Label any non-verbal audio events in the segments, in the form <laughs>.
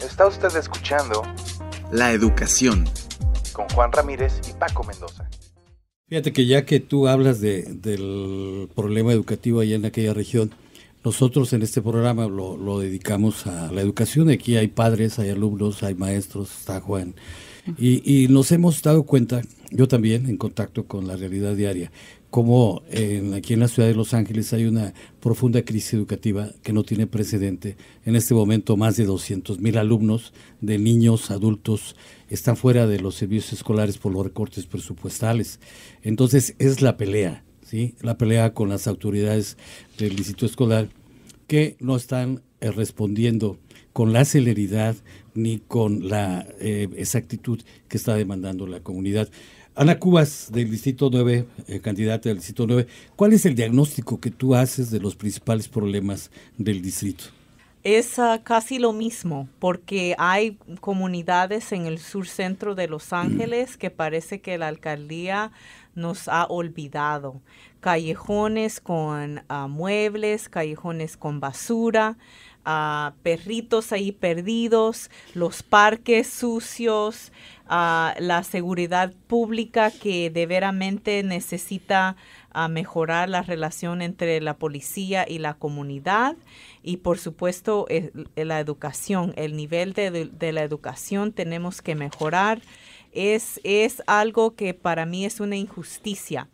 Está usted escuchando La Educación con Juan Ramírez y Paco Mendoza. Fíjate que ya que tú hablas del problema educativo allá en aquella región, nosotros en este programa lo, dedicamos a la educación. Aquí hay padres, hay alumnos, hay maestros, está Juan. Y, y nos hemos dado cuenta yo también en contacto con la realidad diaria, como aquí en la ciudad de Los Ángeles hay una profunda crisis educativa que no tiene precedente. En este momento más de 200 mil alumnos, de niños, adultos, están fuera de los servicios escolares por los recortes presupuestales. Entonces es la pelea, ¿sí? la pelea con las autoridades del instituto escolar que no están eh, respondiendo con la celeridad ni con la eh, exactitud que está demandando la comunidad. Ana Cubas, del Distrito 9, eh, candidata del Distrito 9, ¿cuál es el diagnóstico que tú haces de los principales problemas del distrito? Es ah, casi lo mismo, porque hay comunidades en el sur centro de Los mm. Ángeles que parece que la alcaldía nos ha olvidado. Callejones con ah, muebles, callejones con basura, a perritos ahí perdidos, los parques sucios, a la seguridad pública que deberamente necesita a mejorar la relación entre la policía y la comunidad y por supuesto e, la educación, el nivel de, de la educación tenemos que mejorar. Es, es, algo que para mí es una injusticia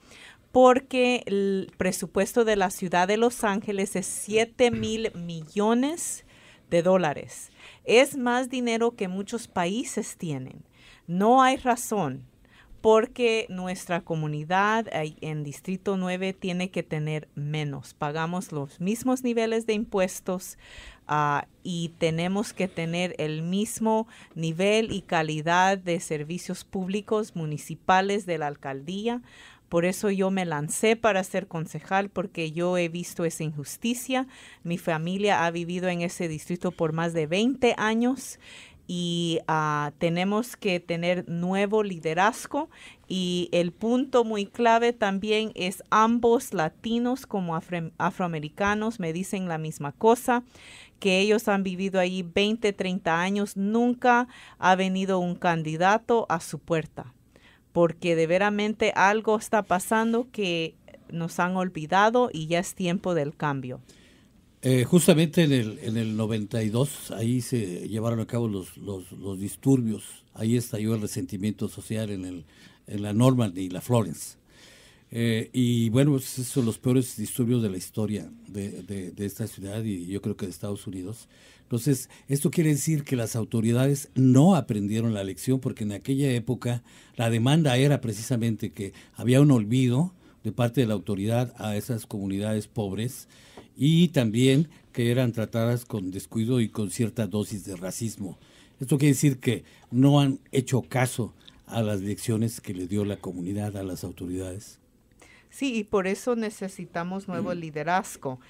porque el presupuesto de la ciudad de Los Ángeles es 7 mil millones de dólares. Es más dinero que muchos países tienen. No hay razón porque nuestra comunidad en Distrito 9 tiene que tener menos. Pagamos los mismos niveles de impuestos ah, y tenemos que tener el mismo nivel y calidad de servicios públicos municipales de la alcaldía por eso yo me lancé para ser concejal, porque yo he visto esa injusticia. Mi familia ha vivido en ese distrito por más de 20 años y ah, tenemos que tener nuevo liderazgo y el punto muy clave también es ambos latinos como afroamericanos me dicen la misma cosa, que ellos han vivido ahí 20, 30 años, nunca ha venido un candidato a su puerta porque de veramente algo está pasando que nos han olvidado y ya es tiempo del cambio. Eh, justamente en el, en el 92, ahí se llevaron a cabo los, los, disturbios, ahí estalló el resentimiento social en, el, en la Normandy y la Florence. Eh, y bueno, pues, esos son los peores disturbios de la historia de, de, de, esta ciudad y yo creo que de Estados Unidos. Entonces, esto quiere decir que las autoridades no aprendieron la lección porque en aquella época la demanda era precisamente que había un olvido de parte de la autoridad a esas comunidades pobres y también que eran tratadas con descuido y con cierta dosis de racismo. Esto quiere decir que no han hecho caso a las lecciones que le dio la comunidad a las autoridades. Sí, y por eso necesitamos nuevo mm. liderazgo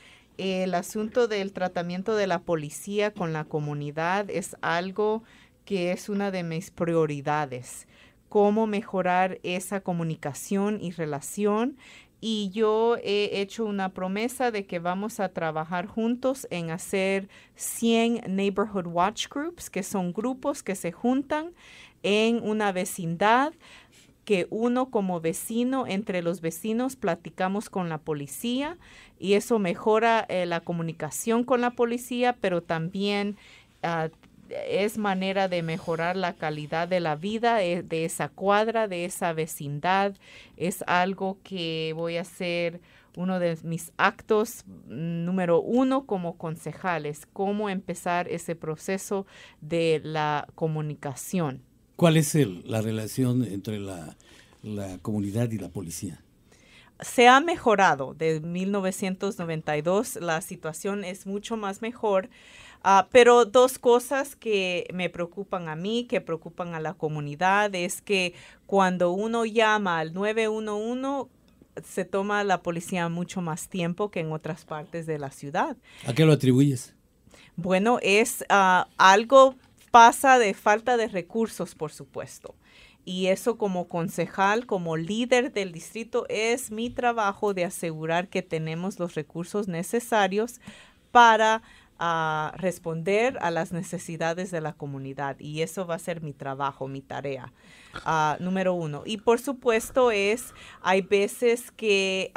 el asunto del tratamiento de la policía con la comunidad es algo que es una de mis prioridades, cómo mejorar esa comunicación y relación. Y yo he hecho una promesa de que vamos a trabajar juntos en hacer 100 Neighborhood Watch Groups, que son grupos que se juntan en una vecindad que uno como vecino, entre los vecinos, platicamos con la policía y eso mejora eh, la comunicación con la policía, pero también ah, es manera de mejorar la calidad de la vida eh, de, esa cuadra, de esa vecindad. Es algo que voy a hacer uno de mis actos mm, número uno como concejales, cómo empezar ese proceso de la comunicación. ¿Cuál es el, la relación entre la, comunidad y la policía? se ha mejorado de 1992, la situación es mucho más mejor, ah, pero dos cosas que me preocupan a mí, que preocupan a la comunidad, es que cuando uno llama al 911, se toma la policía mucho más tiempo que en otras partes de la ciudad. ¿A qué lo atribuyes? Bueno, es ah, algo pasa de falta de recursos, por supuesto. Y eso como concejal, como líder del distrito, es mi trabajo de asegurar que tenemos los recursos necesarios para ah, responder a las necesidades de la comunidad. Y eso va a ser mi trabajo, mi tarea, ah, número uno. Y por supuesto es, hay veces que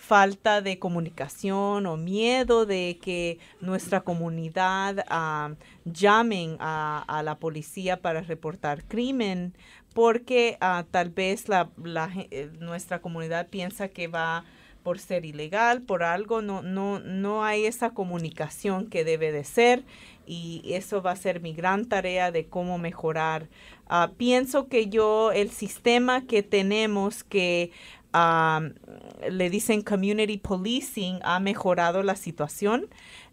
falta de comunicación o miedo de que nuestra comunidad llamen a, la policía para reportar crimen, porque ah, tal vez la, eh, nuestra comunidad piensa que va por ser ilegal, por algo, no, no, no hay esa comunicación que debe de ser y eso va a ser mi gran tarea de cómo mejorar. Ah, pienso que yo, el sistema que tenemos que le dicen community policing, ha mejorado la situación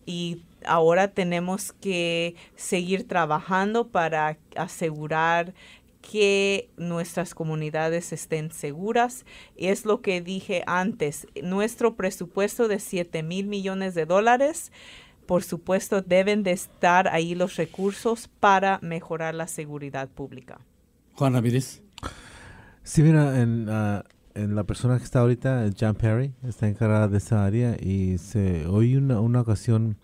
y ahora tenemos que seguir trabajando para asegurar que nuestras comunidades estén seguras. Es lo que dije antes, nuestro presupuesto de 7 mil millones de dólares, por supuesto, deben de estar ahí los recursos para mejorar la seguridad pública. Juan Ramírez. Si mira, en, ah, en la persona que está ahorita, John Perry, está encargada de esa área y se hoy una, una ocasión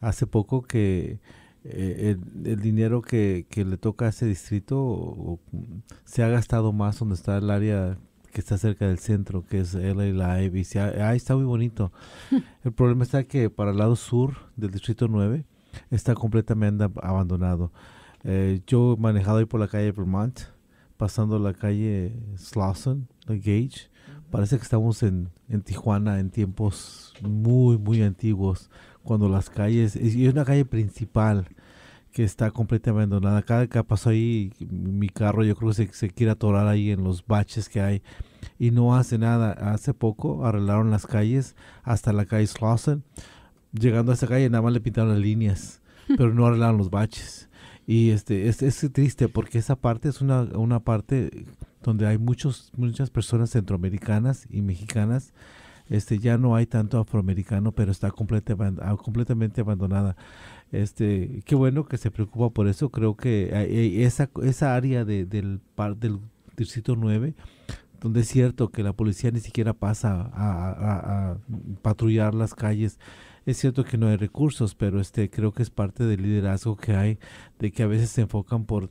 hace poco que eh, el, dinero que, le toca a ese distrito se ha gastado más donde está el área que está cerca del centro, que es LA y la Ahí está muy bonito. <laughs> el problema está que para el lado sur del distrito 9 está completamente abandonado. Eh, yo he manejado ahí por la calle Vermont, pasando la calle Slauson, Gage. Parece que estamos en, Tijuana en tiempos muy, muy antiguos, cuando las calles, y es una calle principal que está completamente abandonada. Cada que pasó ahí, mi carro yo creo que se, se, quiere atorar ahí en los baches que hay y no hace nada. Hace poco arreglaron las calles hasta la calle Slauson. Llegando a esa calle nada más le pintaron las líneas, <laughs> pero no arreglaron los baches. Y este, es, es triste porque esa parte es una, una parte donde hay muchos, muchas personas centroamericanas y mexicanas. Este, ya no hay tanto afroamericano, pero está ah, completamente abandonada. Este, qué bueno que se preocupa por eso. Creo que eh, eh, esa, esa área de, del, del distrito 9 donde es cierto que la policía ni siquiera pasa a, patrullar las calles es cierto que no hay recursos, pero este creo que es parte del liderazgo que hay, de que a veces se enfocan por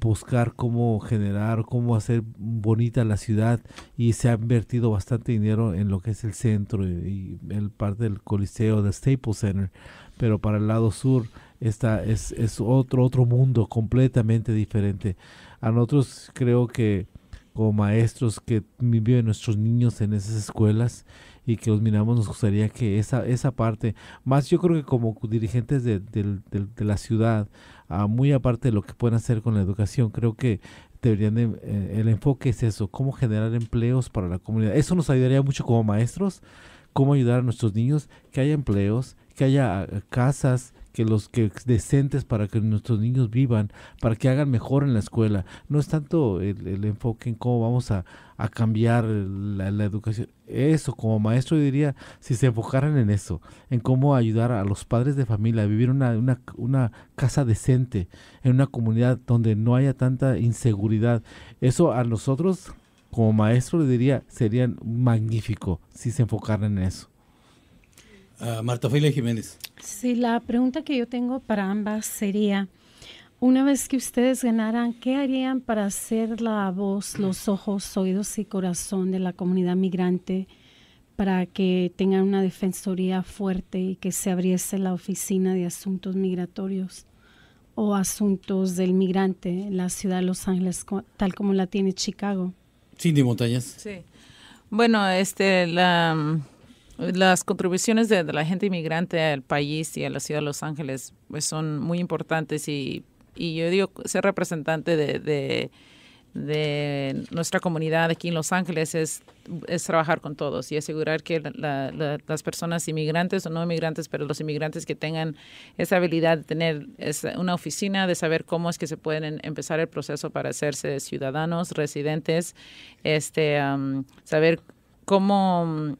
buscar cómo generar, cómo hacer bonita la ciudad y se ha invertido bastante dinero en lo que es el centro y, el parte del Coliseo, del Staples Center, pero para el lado sur está es, es otro, otro mundo completamente diferente. A nosotros creo que como maestros que viven nuestros niños en esas escuelas y que los miramos, nos gustaría que esa, esa parte, más yo creo que como dirigentes de, de, la ciudad, a ah, muy aparte de lo que pueden hacer con la educación, creo que deberían eh, el enfoque es eso, cómo generar empleos para la comunidad. Eso nos ayudaría mucho como maestros, cómo ayudar a nuestros niños, que haya empleos, que haya ah, casas, que los que decentes para que nuestros niños vivan, para que hagan mejor en la escuela. No es tanto el, enfoque en cómo vamos a, cambiar la, educación. Eso, como maestro, diría, si se enfocaran en eso, en cómo ayudar a los padres de familia a vivir una, una, casa decente, en una comunidad donde no haya tanta inseguridad. Eso a nosotros, como maestro, le diría, sería magnífico si se enfocaran en eso. Ah, Marta Jiménez. Sí, la pregunta que yo tengo para ambas sería, una vez que ustedes ganaran, ¿qué harían para hacer la voz, los ojos, oídos y corazón de la comunidad migrante para que tengan una defensoría fuerte y que se abriese la oficina de asuntos migratorios o asuntos del migrante en la ciudad de Los Ángeles, tal como la tiene Chicago? Cindy Montañas. Sí. Bueno, este, la las contribuciones de, la gente inmigrante al país y a la ciudad de Los Ángeles pues son muy importantes y, yo digo ser representante de, de, nuestra comunidad aquí en Los Ángeles es, trabajar con todos y asegurar que las personas inmigrantes o no inmigrantes, pero los inmigrantes que tengan esa habilidad de tener una oficina, de saber cómo es que se pueden empezar el proceso para hacerse ciudadanos, residentes, este, saber cómo,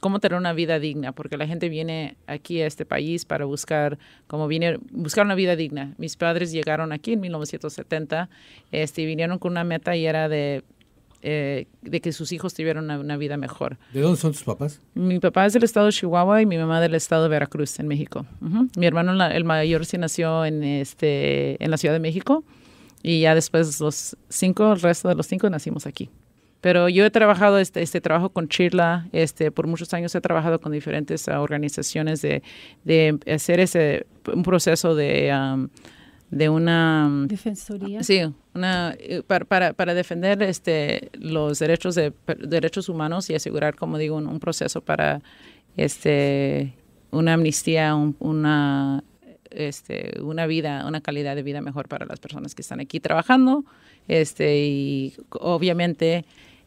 cómo tener una vida digna, porque la gente viene aquí a este país para buscar, como viene, buscar una vida digna. Mis padres llegaron aquí en 1970 este, y vinieron con una meta y era de, eh, de que sus hijos tuvieran una, vida mejor. ¿De dónde son tus papás? Mi papá es del estado de Chihuahua y mi mamá del estado de Veracruz, en México. Mi hermano, el mayor, sí nació en, este, en la Ciudad de México y ya después los cinco, el resto de los cinco nacimos aquí. Pero yo he trabajado este, este trabajo con Chirla, este, por muchos años he trabajado con diferentes ah, organizaciones de, hacer ese un proceso de, una... Defensoría. Sí, una, eh, para, para, defender este, los derechos, de, derechos humanos y asegurar, como digo, un, proceso para este, una amnistía, una este, una vida, una calidad de vida mejor para las personas que están aquí trabajando. Este, y obviamente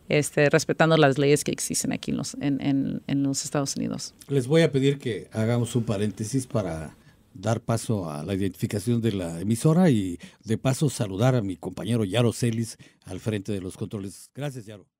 este, respetando las leyes que existen aquí en los, en, en los Estados Unidos. Les voy a pedir que hagamos un paréntesis para dar paso a la identificación de la emisora y de paso saludar a mi compañero Yaro Celis al frente de los controles. Gracias, Yaro.